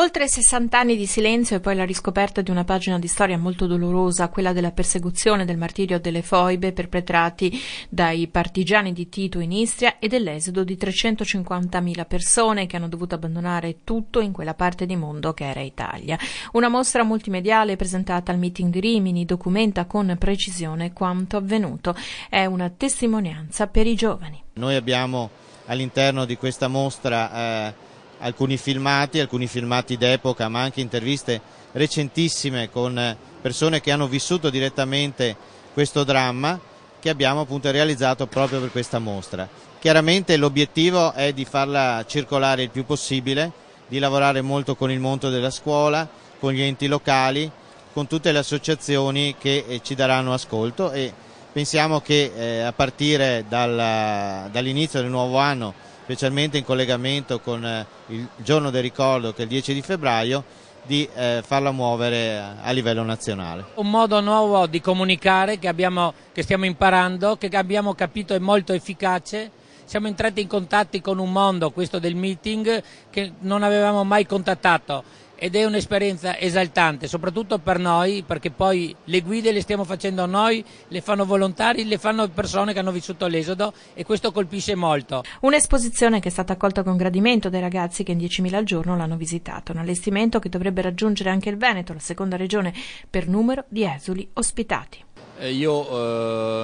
Oltre 60 anni di silenzio e poi la riscoperta di una pagina di storia molto dolorosa, quella della persecuzione del martirio delle foibe perpetrati dai partigiani di Tito in Istria e dell'esodo di 350.000 persone che hanno dovuto abbandonare tutto in quella parte di mondo che era Italia. Una mostra multimediale presentata al meeting di Rimini documenta con precisione quanto avvenuto. È una testimonianza per i giovani. Noi abbiamo all'interno di questa mostra eh, alcuni filmati, alcuni filmati d'epoca, ma anche interviste recentissime con persone che hanno vissuto direttamente questo dramma che abbiamo appunto realizzato proprio per questa mostra. Chiaramente l'obiettivo è di farla circolare il più possibile, di lavorare molto con il mondo della scuola, con gli enti locali, con tutte le associazioni che eh, ci daranno ascolto e pensiamo che eh, a partire dall'inizio del nuovo anno specialmente in collegamento con eh, il giorno del ricordo che è il 10 di febbraio, di eh, farla muovere eh, a livello nazionale. Un modo nuovo di comunicare che, abbiamo, che stiamo imparando, che abbiamo capito è molto efficace. Siamo entrati in contatti con un mondo, questo del meeting, che non avevamo mai contattato ed è un'esperienza esaltante, soprattutto per noi, perché poi le guide le stiamo facendo noi, le fanno volontari, le fanno persone che hanno vissuto l'esodo e questo colpisce molto. Un'esposizione che è stata accolta con gradimento dai ragazzi che in 10.000 al giorno l'hanno visitata, un allestimento che dovrebbe raggiungere anche il Veneto, la seconda regione per numero di esuli ospitati. Eh, io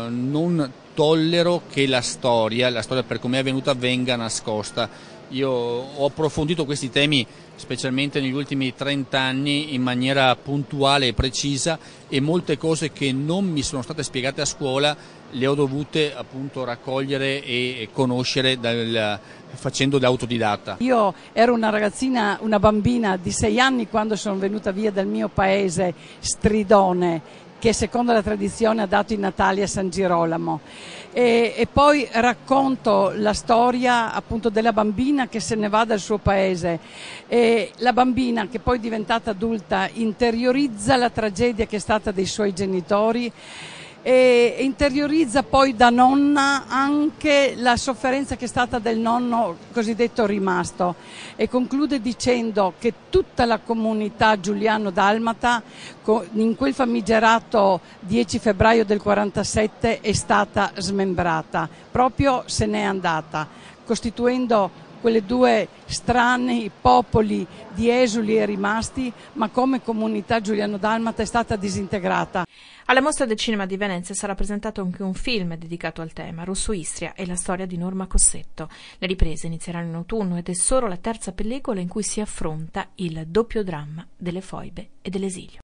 eh, non tollero che la storia, la storia per come è avvenuta, venga nascosta io ho approfondito questi temi specialmente negli ultimi 30 anni in maniera puntuale e precisa e molte cose che non mi sono state spiegate a scuola le ho dovute appunto raccogliere e conoscere dal, facendo da autodidatta. Io ero una ragazzina, una bambina di 6 anni quando sono venuta via dal mio paese Stridone che secondo la tradizione ha dato i Natali a San Girolamo. E, e poi racconto la storia appunto della bambina che se ne va dal suo paese e la bambina che poi diventata adulta interiorizza la tragedia che è stata dei suoi genitori e interiorizza poi da nonna anche la sofferenza che è stata del nonno cosiddetto rimasto e conclude dicendo che tutta la comunità Giuliano-Dalmata in quel famigerato 10 febbraio del 47 è stata smembrata, proprio se n'è andata, costituendo quelle due strane popoli di esuli e rimasti, ma come comunità giuliano-dalmata è stata disintegrata. Alla mostra del cinema di Venezia sarà presentato anche un film dedicato al tema, Russo Istria e la storia di Norma Cossetto. Le riprese inizieranno in autunno ed è solo la terza pellicola in cui si affronta il doppio dramma delle foibe e dell'esilio.